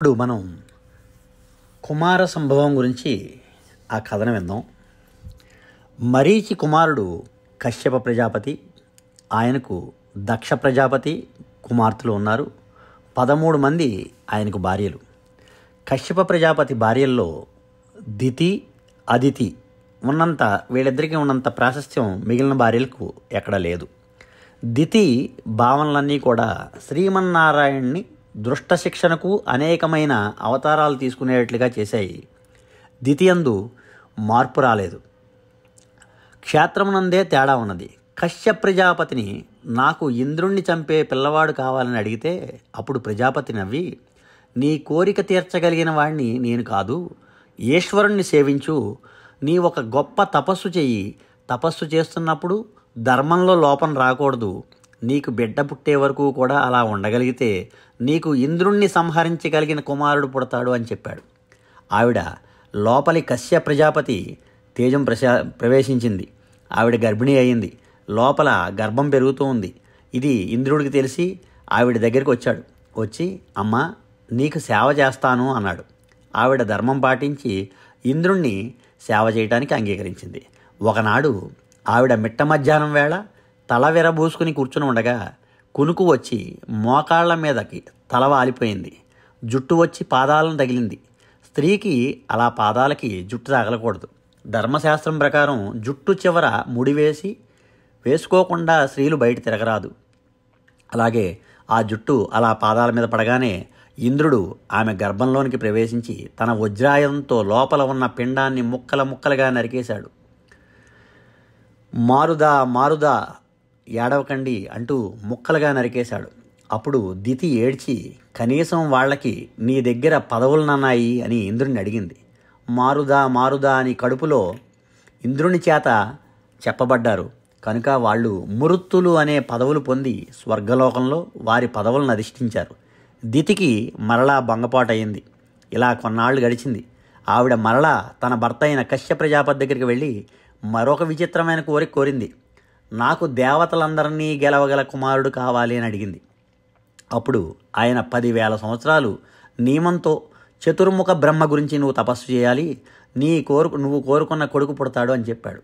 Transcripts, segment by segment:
ఇప్పుడు మనం కుమార సంభవం గురించి ఆ కథను విందాం మరీచి కుమారుడు కశ్యప ప్రజాపతి ఆయనకు దక్ష ప్రజాపతి కుమార్తెలు ఉన్నారు పదమూడు మంది ఆయనకు భార్యలు కశ్యప ప్రజాపతి భార్యల్లో దితి అదితి ఉన్నంత వీళ్ళిద్దరికీ ఉన్నంత ప్రాశస్త్యం మిగిలిన భార్యలకు ఎక్కడ లేదు దితి భావనలన్నీ కూడా శ్రీమన్నారాయణ్ణి దృష్ట శిక్షణకు అనేకమైన అవతారాలు తీసుకునేట్లుగా చేశాయి ద్వితీయందు మార్పు రాలేదు క్షేత్రమునందే తేడా ఉన్నది కశ్యప్ ప్రజాపతిని నాకు ఇంద్రుణ్ణి చంపే పిల్లవాడు కావాలని అడిగితే అప్పుడు ప్రజాపతి నవ్వి నీ కోరిక తీర్చగలిగిన వాణ్ణి నేను కాదు ఈశ్వరుణ్ణి సేవించు నీ ఒక గొప్ప తపస్సు చెయ్యి తపస్సు చేస్తున్నప్పుడు ధర్మంలో లోపం రాకూడదు నీకు బిడ్డ పుట్టే వరకు కూడా అలా ఉండగలిగితే నీకు ఇంద్రుణ్ణి సంహరించగలిగిన కుమారుడు పుడతాడు అని చెప్పాడు ఆవిడ లోపలి కశ్య ప్రజాపతి తేజం ప్రశా ప్రవేశించింది ఆవిడ గర్భిణి అయింది లోపల గర్భం పెరుగుతూ ఉంది ఇది ఇంద్రుడికి తెలిసి ఆవిడ దగ్గరికి వచ్చాడు వచ్చి అమ్మ నీకు సేవ చేస్తాను అన్నాడు ఆవిడ ధర్మం పాటించి ఇంద్రుణ్ణి సేవ చేయడానికి అంగీకరించింది ఒకనాడు ఆవిడ మిట్ట మధ్యాహ్నం వేళ తల విరబూసుకుని కూర్చుని ఉండగా కునుకు వచ్చి మోకాళ్ల మీదకి తల వాలిపోయింది జుట్టు వచ్చి పాదాలను తగిలింది స్త్రీకి అలా పాదాలకి జుట్టు తగలకూడదు ధర్మశాస్త్రం ప్రకారం జుట్టు చివర ముడివేసి వేసుకోకుండా స్త్రీలు బయట తిరగరాదు అలాగే ఆ జుట్టు అలా పాదాల మీద పడగానే ఇంద్రుడు ఆమె గర్భంలోనికి ప్రవేశించి తన వజ్రాయంతో లోపల ఉన్న పిండాన్ని ముక్కల ముక్కలుగా నరికేశాడు మారుదా మారుదా ఏడవకండి అంటూ ముక్కలుగా నరికేశాడు అప్పుడు దితి ఏడ్చి కనీసం వాళ్ళకి నీ దగ్గర పదవులనన్నాయి అని ఇంద్రుణ్ణి అడిగింది మారుదా మారుదా అని కడుపులో ఇంద్రుని చేత చెప్పబడ్డారు కనుక వాళ్ళు మురుత్తులు అనే పదవులు పొంది స్వర్గలోకంలో వారి పదవులను అధిష్ఠించారు దితికి మరలా భంగపాటయ్యింది ఇలా కొన్నాళ్ళు గడిచింది ఆవిడ మరలా తన భర్త అయిన కశ్యప్రజాపతి దగ్గరికి వెళ్ళి మరొక విచిత్రమైన కోరిక కోరింది నాకు దేవతలందరినీ గెలవగల కుమారుడు కావాలి అని అడిగింది అప్పుడు ఆయన పదివేల సంవత్సరాలు నియమంతో చతుర్ముఖ బ్రహ్మ గురించి నువ్వు తపస్సు చేయాలి నీ కోరు నువ్వు కోరుకున్న కొడుకు పుడతాడు అని చెప్పాడు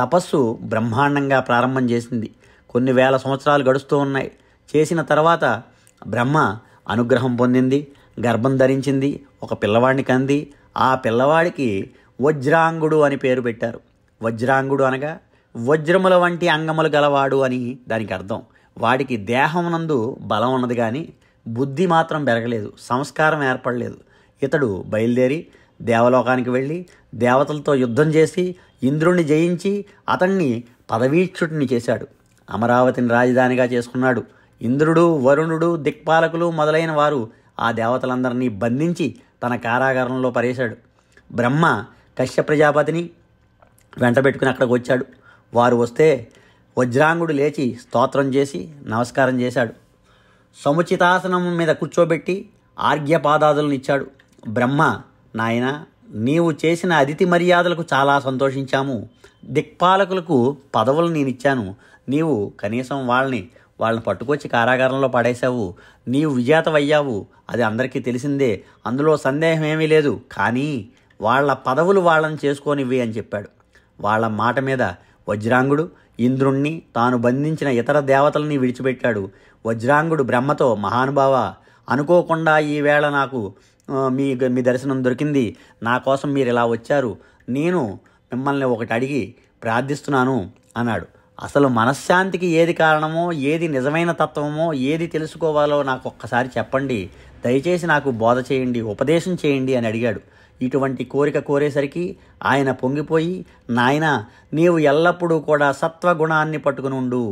తపస్సు బ్రహ్మాండంగా ప్రారంభం చేసింది కొన్ని వేల సంవత్సరాలు గడుస్తూ ఉన్నాయి చేసిన తర్వాత బ్రహ్మ అనుగ్రహం పొందింది గర్భం ధరించింది ఒక పిల్లవాడిని కంది ఆ పిల్లవాడికి వజ్రాంగుడు అని పేరు పెట్టారు వజ్రాంగుడు అనగా వజ్రముల వంటి అంగములు గలవాడు అని దానికి అర్థం వాడికి నందు బలం ఉన్నది కానీ బుద్ధి మాత్రం పెరగలేదు సంస్కారం ఏర్పడలేదు ఇతడు బయలుదేరి దేవలోకానికి వెళ్ళి దేవతలతో యుద్ధం చేసి ఇంద్రుణ్ణి జయించి అతన్ని పదవీక్షుడిని చేశాడు అమరావతిని రాజధానిగా చేసుకున్నాడు ఇంద్రుడు వరుణుడు దిక్పాలకులు మొదలైన వారు ఆ దేవతలందరినీ బంధించి తన కారాగారంలో పరేశాడు బ్రహ్మ కశ్య ప్రజాపతిని వెంటబెట్టుకుని అక్కడికి వచ్చాడు వారు వస్తే వజ్రాంగుడు లేచి స్తోత్రం చేసి నమస్కారం చేశాడు సముచితాసనం మీద కూర్చోబెట్టి ఆర్ఘ్యపాదాదులను ఇచ్చాడు బ్రహ్మ నాయన నీవు చేసిన అతిథి మర్యాదలకు చాలా సంతోషించాము దిక్పాలకులకు పదవులు నేనిచ్చాను నీవు కనీసం వాళ్ళని వాళ్ళని పట్టుకొచ్చి కారాగారంలో పడేశావు నీవు విజేతవయ్యావు అది అందరికీ తెలిసిందే అందులో సందేహం ఏమీ లేదు కానీ వాళ్ళ పదవులు వాళ్ళని చేసుకోనివ్వి అని చెప్పాడు వాళ్ళ మాట మీద వజ్రాంగుడు ఇంద్రుణ్ణి తాను బంధించిన ఇతర దేవతల్ని విడిచిపెట్టాడు వజ్రాంగుడు బ్రహ్మతో మహానుభావ అనుకోకుండా ఈవేళ నాకు మీ మీ దర్శనం దొరికింది నా కోసం మీరు ఇలా వచ్చారు నేను మిమ్మల్ని ఒకటి అడిగి ప్రార్థిస్తున్నాను అన్నాడు అసలు మనశ్శాంతికి ఏది కారణమో ఏది నిజమైన తత్వమో ఏది తెలుసుకోవాలో నాకు ఒక్కసారి చెప్పండి దయచేసి నాకు బోధ చేయండి ఉపదేశం చేయండి అని అడిగాడు ఇటువంటి కోరిక కోరేసరికి ఆయన పొంగిపోయి నాయన నీవు ఎల్లప్పుడూ కూడా సత్వగుణాన్ని పట్టుకుని ఉండు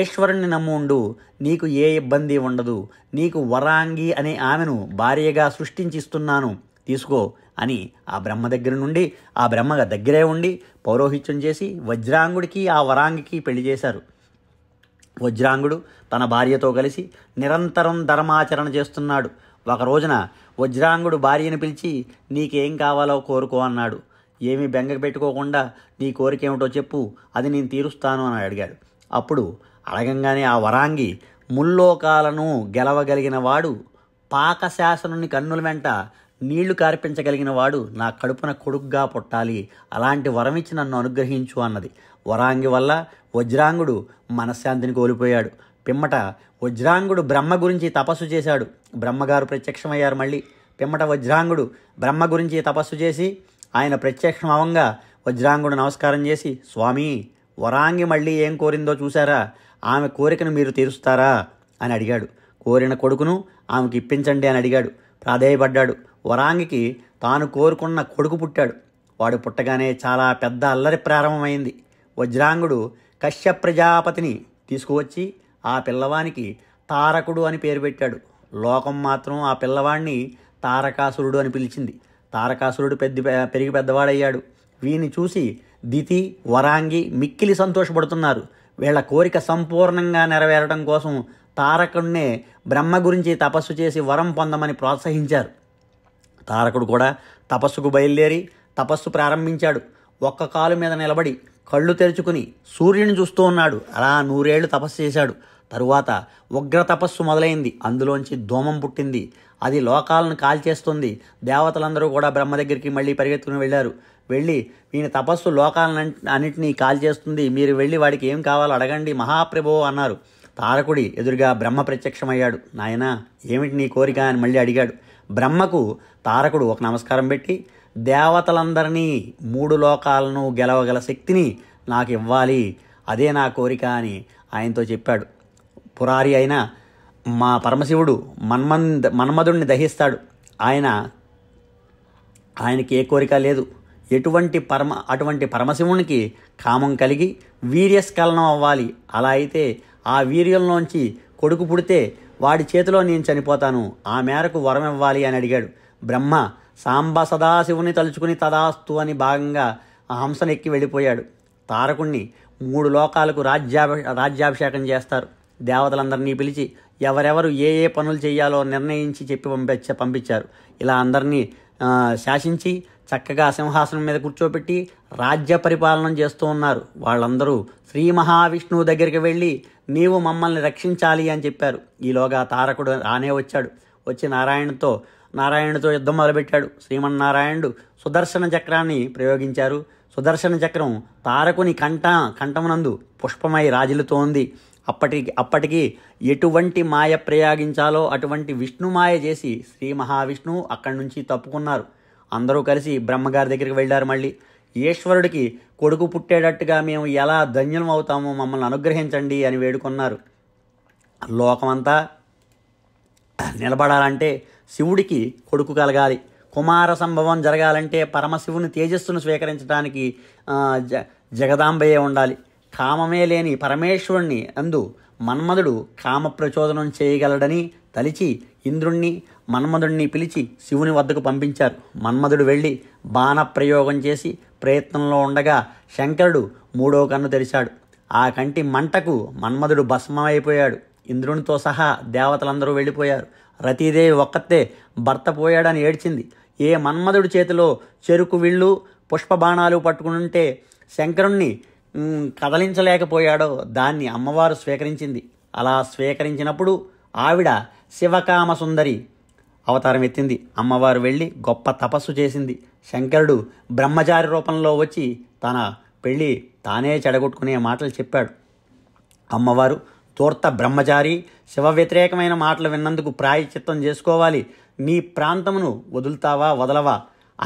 ఈశ్వరుణ్ణి నమ్ము ఉండు నీకు ఏ ఇబ్బంది ఉండదు నీకు వరాంగి అనే ఆమెను భార్యగా సృష్టించిస్తున్నాను తీసుకో అని ఆ బ్రహ్మ దగ్గర నుండి ఆ బ్రహ్మగా దగ్గరే ఉండి పౌరోహిత్యం చేసి వజ్రాంగుడికి ఆ వరాంగికి పెళ్లి చేశారు వజ్రాంగుడు తన భార్యతో కలిసి నిరంతరం ధర్మాచరణ చేస్తున్నాడు ఒక రోజున వజ్రాంగుడు భార్యను పిలిచి నీకేం కావాలో కోరుకో అన్నాడు ఏమీ బెంగ పెట్టుకోకుండా నీ కోరిక ఏమిటో చెప్పు అది నేను తీరుస్తాను అని అడిగాడు అప్పుడు అడగంగానే ఆ వరాంగి ముల్లోకాలను గెలవగలిగిన వాడు పాకశాసనుని కన్నుల వెంట నీళ్లు కార్పించగలిగిన వాడు నా కడుపున కొడుగ్గా పుట్టాలి అలాంటి వరం ఇచ్చి నన్ను అనుగ్రహించు అన్నది వరాంగి వల్ల వజ్రాంగుడు మనశ్శాంతిని కోల్పోయాడు పిమ్మట వజ్రాంగుడు బ్రహ్మ గురించి తపస్సు చేశాడు బ్రహ్మగారు ప్రత్యక్షమయ్యారు మళ్ళీ పిమ్మట వజ్రాంగుడు బ్రహ్మ గురించి తపస్సు చేసి ఆయన ప్రత్యక్షం అవంగా వజ్రాంగుడు నమస్కారం చేసి స్వామి వరాంగి మళ్ళీ ఏం కోరిందో చూసారా ఆమె కోరికను మీరు తీరుస్తారా అని అడిగాడు కోరిన కొడుకును ఆమెకి ఇప్పించండి అని అడిగాడు ప్రాధేయపడ్డాడు వరాంగికి తాను కోరుకున్న కొడుకు పుట్టాడు వాడు పుట్టగానే చాలా పెద్ద అల్లరి ప్రారంభమైంది వజ్రాంగుడు కశ్యప్రజాపతిని ప్రజాపతిని తీసుకువచ్చి ఆ పిల్లవానికి తారకుడు అని పేరు పెట్టాడు లోకం మాత్రం ఆ పిల్లవాణ్ణి తారకాసురుడు అని పిలిచింది తారకాసురుడు పెద్ద పెరిగి పెద్దవాడయ్యాడు వీని చూసి దితి వరాంగి మిక్కిలి సంతోషపడుతున్నారు వీళ్ళ కోరిక సంపూర్ణంగా నెరవేరడం కోసం తారకుణ్ణే బ్రహ్మ గురించి తపస్సు చేసి వరం పొందమని ప్రోత్సహించారు తారకుడు కూడా తపస్సుకు బయలుదేరి తపస్సు ప్రారంభించాడు ఒక్క కాలు మీద నిలబడి కళ్ళు తెరుచుకుని సూర్యుని చూస్తూ ఉన్నాడు అలా నూరేళ్లు తపస్సు చేశాడు తరువాత ఉగ్ర తపస్సు మొదలైంది అందులోంచి ధూమం పుట్టింది అది లోకాలను కాల్చేస్తుంది దేవతలందరూ కూడా బ్రహ్మ దగ్గరికి మళ్ళీ పరిగెత్తుకుని వెళ్ళారు వెళ్ళి ఈయన తపస్సు లోకాలను అన్నింటినీ కాల్చేస్తుంది మీరు వెళ్ళి వాడికి ఏం కావాలో అడగండి మహాప్రభో అన్నారు తారకుడి ఎదురుగా బ్రహ్మ ప్రత్యక్షమయ్యాడు నాయన ఏమిటి నీ కోరిక అని మళ్ళీ అడిగాడు బ్రహ్మకు తారకుడు ఒక నమస్కారం పెట్టి దేవతలందరినీ మూడు లోకాలను గెలవగల శక్తిని నాకు ఇవ్వాలి అదే నా కోరిక అని ఆయనతో చెప్పాడు పురారి అయిన మా పరమశివుడు మన్మంద మన్మధుడిని దహిస్తాడు ఆయన ఆయనకి ఏ కోరిక లేదు ఎటువంటి పరమ అటువంటి పరమశివునికి కామం కలిగి వీర్యస్ఖలనం అవ్వాలి అలా అయితే ఆ వీర్యంలోంచి కొడుకు పుడితే వాడి చేతిలో నేను చనిపోతాను ఆ మేరకు వరం ఇవ్వాలి అని అడిగాడు బ్రహ్మ సాంబ సదాశివుని తలుచుకుని తదాస్తు అని భాగంగా హంసనెక్కి వెళ్ళిపోయాడు తారకుణ్ణి మూడు లోకాలకు రాజ్యాభి రాజ్యాభిషేకం చేస్తారు దేవతలందరినీ పిలిచి ఎవరెవరు ఏ ఏ పనులు చేయాలో నిర్ణయించి చెప్పి పంపించ పంపించారు ఇలా అందరినీ శాసించి చక్కగా సింహాసనం మీద కూర్చోబెట్టి రాజ్య పరిపాలన చేస్తూ ఉన్నారు వాళ్ళందరూ శ్రీ మహావిష్ణువు దగ్గరికి వెళ్ళి నీవు మమ్మల్ని రక్షించాలి అని చెప్పారు ఈలోగా తారకుడు రానే వచ్చాడు వచ్చి నారాయణతో నారాయణతో యుద్ధం మొదలుపెట్టాడు శ్రీమన్నారాయణుడు సుదర్శన చక్రాన్ని ప్రయోగించారు సుదర్శన చక్రం తారకుని కంఠ కంఠమునందు పుష్పమై రాజులుతోంది అప్పటికి అప్పటికి ఎటువంటి మాయ ప్రయోగించాలో అటువంటి విష్ణు మాయ చేసి శ్రీ మహావిష్ణువు అక్కడి నుంచి తప్పుకున్నారు అందరూ కలిసి బ్రహ్మగారి దగ్గరికి వెళ్ళారు మళ్ళీ ఈశ్వరుడికి కొడుకు పుట్టేటట్టుగా మేము ఎలా ధన్యం అవుతామో మమ్మల్ని అనుగ్రహించండి అని వేడుకున్నారు లోకమంతా నిలబడాలంటే శివుడికి కొడుకు కలగాలి కుమార సంభవం జరగాలంటే పరమశివుని తేజస్సును స్వీకరించడానికి జ జగదాంబయే ఉండాలి కామమే లేని పరమేశ్వరుణ్ణి అందు మన్మధుడు కామ ప్రచోదనం చేయగలడని తలిచి ఇంద్రుణ్ణి మన్మధుణ్ణి పిలిచి శివుని వద్దకు పంపించారు మన్మధుడు వెళ్ళి బాణప్రయోగం చేసి ప్రయత్నంలో ఉండగా శంకరుడు మూడో కన్ను తెరిచాడు ఆ కంటి మంటకు మన్మధుడు భస్మమైపోయాడు ఇంద్రునితో సహా దేవతలందరూ వెళ్ళిపోయారు రతీదేవి ఒక్కతే భర్త పోయాడని ఏడ్చింది ఏ మన్మధుడి చేతిలో చెరుకు విళ్ళు పుష్పబాణాలు పట్టుకుంటే శంకరుణ్ణి కదలించలేకపోయాడో దాన్ని అమ్మవారు స్వీకరించింది అలా స్వీకరించినప్పుడు ఆవిడ శివకామ సుందరి అవతారం ఎత్తింది అమ్మవారు వెళ్ళి గొప్ప తపస్సు చేసింది శంకరుడు బ్రహ్మచారి రూపంలో వచ్చి తన పెళ్ళి తానే చెడగొట్టుకునే మాటలు చెప్పాడు అమ్మవారు తూర్త బ్రహ్మచారి శివ వ్యతిరేకమైన మాటలు విన్నందుకు ప్రాయచిత్తం చేసుకోవాలి నీ ప్రాంతమును వదులుతావా వదలవా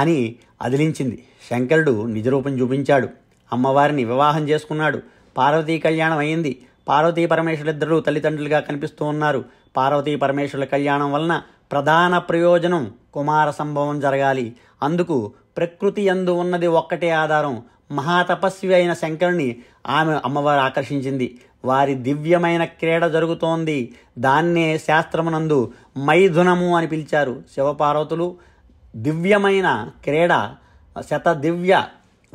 అని అదిలించింది శంకరుడు నిజరూపం చూపించాడు అమ్మవారిని వివాహం చేసుకున్నాడు పార్వతీ కళ్యాణం అయింది పార్వతీ పరమేశ్వరులిద్దరూ తల్లిదండ్రులుగా కనిపిస్తూ ఉన్నారు పార్వతీ పరమేశ్వరుల కళ్యాణం వలన ప్రధాన ప్రయోజనం కుమార సంభవం జరగాలి అందుకు ప్రకృతి అందు ఉన్నది ఒక్కటే ఆధారం మహాతపస్వి అయిన శంకరుని ఆమె అమ్మవారు ఆకర్షించింది వారి దివ్యమైన క్రీడ జరుగుతోంది దాన్నే శాస్త్రమునందు మైథునము అని పిలిచారు శివపార్వతులు దివ్యమైన క్రీడ దివ్య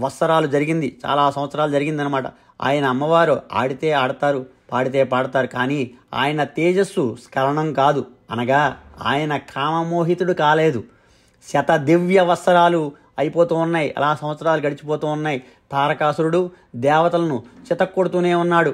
వత్సరాలు జరిగింది చాలా సంవత్సరాలు జరిగిందనమాట ఆయన అమ్మవారు ఆడితే ఆడతారు పాడితే పాడతారు కానీ ఆయన తేజస్సు స్కరణం కాదు అనగా ఆయన కామమోహితుడు కాలేదు శత దివ్య వత్సరాలు అయిపోతూ ఉన్నాయి అలా సంవత్సరాలు గడిచిపోతూ ఉన్నాయి తారకాసురుడు దేవతలను చితక్కొడుతూనే ఉన్నాడు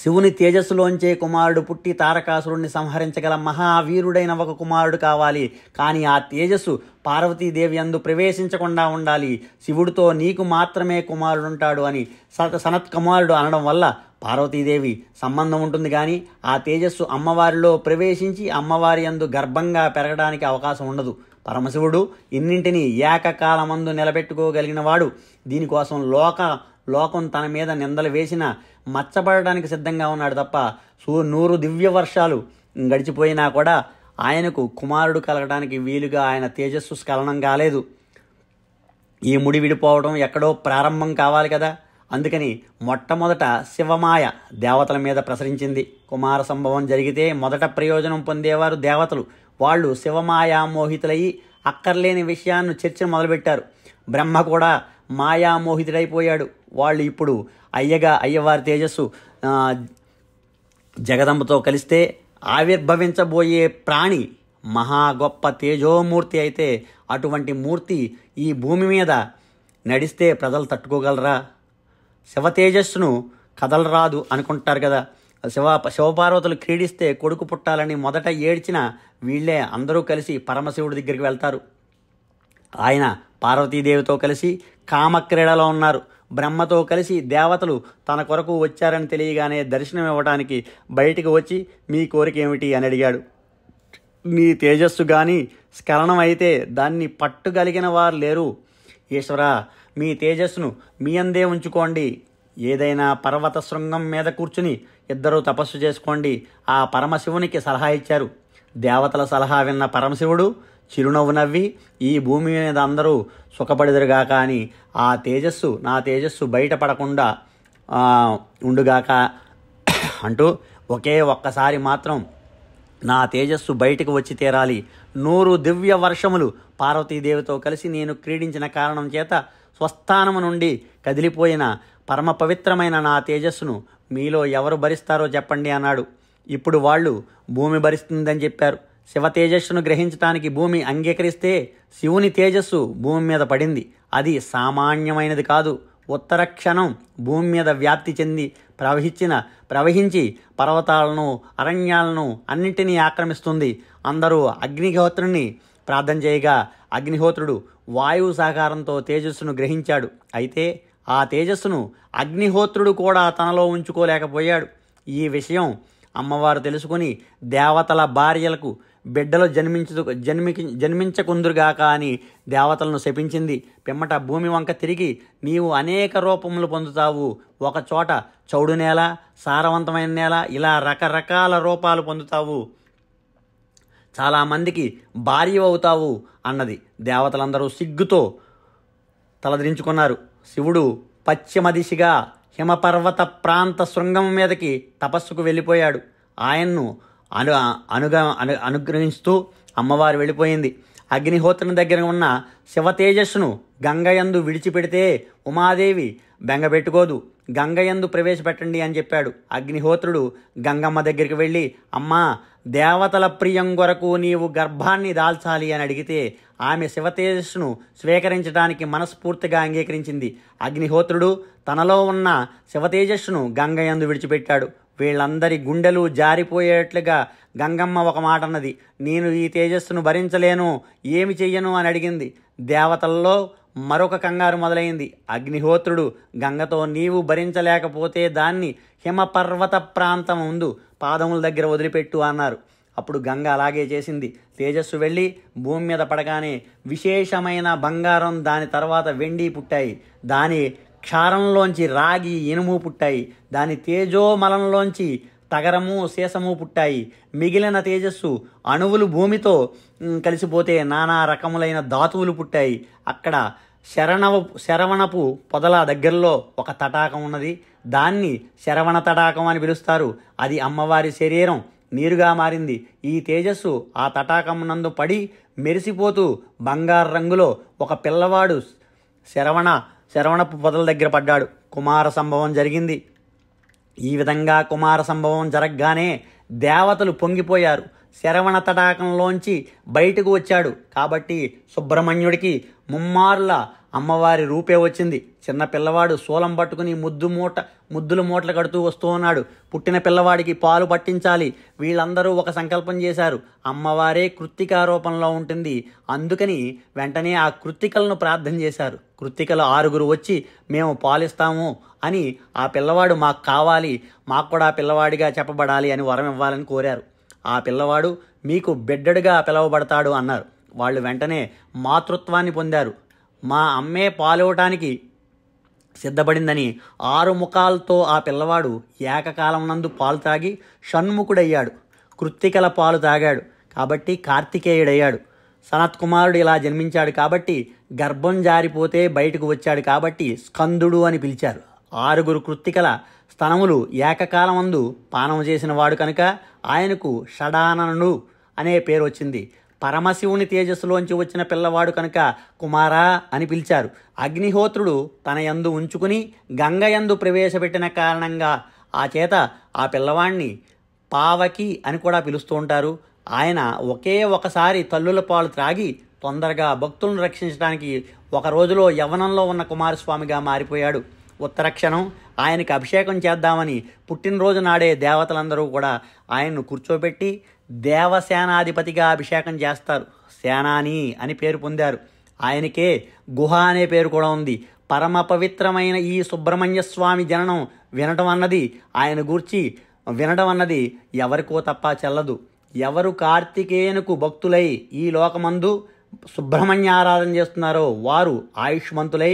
శివుని తేజస్సులోంచే కుమారుడు పుట్టి తారకాసురుణ్ణి సంహరించగల మహావీరుడైన ఒక కుమారుడు కావాలి కానీ ఆ తేజస్సు పార్వతీదేవి అందు ప్రవేశించకుండా ఉండాలి శివుడితో నీకు మాత్రమే కుమారుడుంటాడు అని సనత్ కుమారుడు అనడం వల్ల పార్వతీదేవి సంబంధం ఉంటుంది కానీ ఆ తేజస్సు అమ్మవారిలో ప్రవేశించి అమ్మవారి అందు గర్భంగా పెరగడానికి అవకాశం ఉండదు పరమశివుడు ఇన్నింటినీ ఏకకాలమందు నిలబెట్టుకోగలిగినవాడు దీనికోసం లోక లోకం తన మీద నిందలు వేసిన మచ్చబడడానికి సిద్ధంగా ఉన్నాడు తప్ప సూ నూరు దివ్య వర్షాలు గడిచిపోయినా కూడా ఆయనకు కుమారుడు కలగడానికి వీలుగా ఆయన తేజస్సు స్ఖలనం కాలేదు ఈ ముడి విడిపోవడం ఎక్కడో ప్రారంభం కావాలి కదా అందుకని మొట్టమొదట శివమాయ దేవతల మీద ప్రసరించింది కుమార సంభవం జరిగితే మొదట ప్రయోజనం పొందేవారు దేవతలు వాళ్ళు శివమాయా మోహితులయ్యి అక్కర్లేని విషయాన్ని చర్చను మొదలుపెట్టారు బ్రహ్మ కూడా మాయామోహితుడైపోయాడు వాళ్ళు ఇప్పుడు అయ్యగా అయ్యవారి తేజస్సు జగదంబతో కలిస్తే ఆవిర్భవించబోయే ప్రాణి మహా గొప్ప తేజోమూర్తి అయితే అటువంటి మూర్తి ఈ భూమి మీద నడిస్తే ప్రజలు తట్టుకోగలరా శివ తేజస్సును కదలరాదు అనుకుంటారు కదా శివ శివపార్వతులు క్రీడిస్తే కొడుకు పుట్టాలని మొదట ఏడ్చిన వీళ్లే అందరూ కలిసి పరమశివుడి దగ్గరికి వెళ్తారు ఆయన పార్వతీదేవితో కలిసి కామక్రీడలో ఉన్నారు బ్రహ్మతో కలిసి దేవతలు తన కొరకు వచ్చారని తెలియగానే దర్శనం ఇవ్వడానికి బయటికి వచ్చి మీ కోరిక ఏమిటి అని అడిగాడు మీ తేజస్సు కానీ స్ఖలనం అయితే దాన్ని పట్టుగలిగిన వారు లేరు ఈశ్వర మీ తేజస్సును మీ అందే ఉంచుకోండి ఏదైనా పర్వత శృంగం మీద కూర్చుని ఇద్దరూ తపస్సు చేసుకోండి ఆ పరమశివునికి సలహా ఇచ్చారు దేవతల సలహా విన్న పరమశివుడు చిరునవ్వు నవ్వి ఈ భూమి మీద అందరూ సుఖపడిదురుగాక అని ఆ తేజస్సు నా తేజస్సు బయటపడకుండా ఉండుగాక అంటూ ఒకే ఒక్కసారి మాత్రం నా తేజస్సు బయటకు వచ్చి తీరాలి నూరు దివ్య వర్షములు పార్వతీదేవితో కలిసి నేను క్రీడించిన కారణం చేత స్వస్థానము నుండి కదిలిపోయిన పరమ పవిత్రమైన నా తేజస్సును మీలో ఎవరు భరిస్తారో చెప్పండి అన్నాడు ఇప్పుడు వాళ్ళు భూమి భరిస్తుందని చెప్పారు శివ తేజస్సును గ్రహించటానికి భూమి అంగీకరిస్తే శివుని తేజస్సు భూమి మీద పడింది అది సామాన్యమైనది కాదు ఉత్తర క్షణం భూమి మీద వ్యాప్తి చెంది ప్రవహించిన ప్రవహించి పర్వతాలను అరణ్యాలను అన్నింటినీ ఆక్రమిస్తుంది అందరూ అగ్నిహోత్రుని ప్రార్థన చేయగా అగ్నిహోత్రుడు వాయువు సహకారంతో తేజస్సును గ్రహించాడు అయితే ఆ తేజస్సును అగ్నిహోత్రుడు కూడా తనలో ఉంచుకోలేకపోయాడు ఈ విషయం అమ్మవారు తెలుసుకుని దేవతల భార్యలకు బిడ్డలు జన్మించు జన్మి జన్మించకుందురుగాక అని దేవతలను శపించింది పిమ్మట భూమి వంక తిరిగి నీవు అనేక రూపములు పొందుతావు ఒకచోట చౌడు నేల సారవంతమైన నేల ఇలా రకరకాల రూపాలు పొందుతావు చాలామందికి భార్య అవుతావు అన్నది దేవతలందరూ సిగ్గుతో తలదించుకున్నారు శివుడు పశ్చిమ దిశగా హిమపర్వత ప్రాంత శృంగం మీదకి తపస్సుకు వెళ్ళిపోయాడు ఆయన్ను అను అనుగ అను అనుగ్రహిస్తూ అమ్మవారు వెళ్ళిపోయింది అగ్నిహోత్రుని దగ్గర ఉన్న శివతేజస్సును గంగయందు విడిచిపెడితే ఉమాదేవి బెంగబెట్టుకోదు గంగయందు ప్రవేశపెట్టండి అని చెప్పాడు అగ్నిహోత్రుడు గంగమ్మ దగ్గరికి వెళ్ళి అమ్మా దేవతల ప్రియం కొరకు నీవు గర్భాన్ని దాల్చాలి అని అడిగితే ఆమె శివతేజస్సును స్వీకరించడానికి మనస్ఫూర్తిగా అంగీకరించింది అగ్నిహోత్రుడు తనలో ఉన్న శివతేజస్సును గంగయందు విడిచిపెట్టాడు వీళ్ళందరి గుండెలు జారిపోయేట్లుగా గంగమ్మ ఒక మాట అన్నది నేను ఈ తేజస్సును భరించలేను ఏమి చెయ్యను అని అడిగింది దేవతల్లో మరొక కంగారు మొదలైంది అగ్నిహోత్రుడు గంగతో నీవు భరించలేకపోతే దాన్ని హిమపర్వత ప్రాంతం ముందు పాదముల దగ్గర వదిలిపెట్టు అన్నారు అప్పుడు గంగ అలాగే చేసింది తేజస్సు వెళ్ళి భూమి మీద పడగానే విశేషమైన బంగారం దాని తర్వాత వెండి పుట్టాయి దాని క్షారంలోంచి రాగి ఇనుము పుట్టాయి దాని తేజోమలంలోంచి తగరము శేషము పుట్టాయి మిగిలిన తేజస్సు అణువులు భూమితో కలిసిపోతే నానా రకములైన ధాతువులు పుట్టాయి అక్కడ శరణవ శరవణపు పొదల దగ్గరలో ఒక తటాకం ఉన్నది దాన్ని శరవణ తటాకం అని పిలుస్తారు అది అమ్మవారి శరీరం నీరుగా మారింది ఈ తేజస్సు ఆ తటాకం నందు పడి మెరిసిపోతూ బంగారు రంగులో ఒక పిల్లవాడు శరవణ శరవణపు పొదల దగ్గర పడ్డాడు కుమార సంభవం జరిగింది ఈ విధంగా కుమార సంభవం జరగగానే దేవతలు పొంగిపోయారు శరవణ తటాకంలోంచి బయటకు వచ్చాడు కాబట్టి సుబ్రహ్మణ్యుడికి ముమ్మార్ల అమ్మవారి రూపే వచ్చింది చిన్న పిల్లవాడు శూలం పట్టుకుని ముద్దు మూట ముద్దుల మూటలు కడుతూ వస్తూ ఉన్నాడు పుట్టిన పిల్లవాడికి పాలు పట్టించాలి వీళ్ళందరూ ఒక సంకల్పం చేశారు అమ్మవారే కృత్తిక రూపంలో ఉంటుంది అందుకని వెంటనే ఆ కృత్తికలను ప్రార్థన చేశారు కృత్తికలు ఆరుగురు వచ్చి మేము పాలిస్తాము అని ఆ పిల్లవాడు మాకు కావాలి మాకు కూడా పిల్లవాడిగా చెప్పబడాలి అని వరం ఇవ్వాలని కోరారు ఆ పిల్లవాడు మీకు బిడ్డడుగా పిలవబడతాడు అన్నారు వాళ్ళు వెంటనే మాతృత్వాన్ని పొందారు మా అమ్మే పాలివ్వటానికి సిద్ధపడిందని ఆరు ముఖాలతో ఆ పిల్లవాడు ఏకకాలం నందు పాలు తాగి షణ్ముఖుడయ్యాడు కృత్తికల పాలు తాగాడు కాబట్టి కార్తికేయుడయ్యాడు సనత్కుమారుడు ఇలా జన్మించాడు కాబట్టి గర్భం జారిపోతే బయటకు వచ్చాడు కాబట్టి స్కందుడు అని పిలిచారు ఆరుగురు కృత్తికల స్తనములు ఏకకాలమందు పానం చేసిన వాడు కనుక ఆయనకు షడానను అనే పేరు వచ్చింది పరమశివుని తేజస్సులోంచి వచ్చిన పిల్లవాడు కనుక కుమారా అని పిలిచారు అగ్నిహోత్రుడు తన యందు ఉంచుకుని గంగ యందు ప్రవేశపెట్టిన కారణంగా ఆ చేత ఆ పిల్లవాణ్ణి పావకి అని కూడా పిలుస్తూ ఉంటారు ఆయన ఒకే ఒకసారి తల్లుల పాలు త్రాగి తొందరగా భక్తులను రక్షించడానికి ఒక రోజులో యవనంలో ఉన్న కుమారస్వామిగా మారిపోయాడు ఉత్తరక్షణం ఆయనకి అభిషేకం చేద్దామని పుట్టినరోజు నాడే దేవతలందరూ కూడా ఆయన్ను కూర్చోబెట్టి దేవసేనాధిపతిగా అభిషేకం చేస్తారు సేనాని అని పేరు పొందారు ఆయనకే గుహ అనే పేరు కూడా ఉంది పరమ పవిత్రమైన ఈ సుబ్రహ్మణ్య స్వామి జననం వినడం అన్నది ఆయన గూర్చి వినడం అన్నది ఎవరికో తప్ప చెల్లదు ఎవరు కార్తికేయునకు భక్తులై ఈ లోకమందు సుబ్రహ్మణ్య ఆరాధన చేస్తున్నారో వారు ఆయుష్మంతులై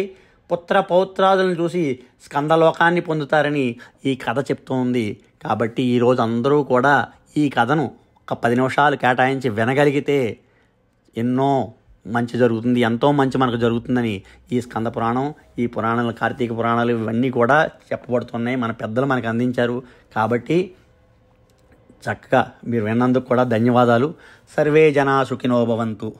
పుత్ర పౌత్రాదులను చూసి స్కందలోకాన్ని పొందుతారని ఈ కథ చెప్తోంది కాబట్టి ఈరోజు అందరూ కూడా ఈ కథను ఒక పది నిమిషాలు కేటాయించి వినగలిగితే ఎన్నో మంచి జరుగుతుంది ఎంతో మంచి మనకు జరుగుతుందని ఈ స్కంద పురాణం ఈ పురాణాలు కార్తీక పురాణాలు ఇవన్నీ కూడా చెప్పబడుతున్నాయి మన పెద్దలు మనకు అందించారు కాబట్టి చక్కగా మీరు విన్నందుకు కూడా ధన్యవాదాలు సర్వే జనా సుఖినోభవంతు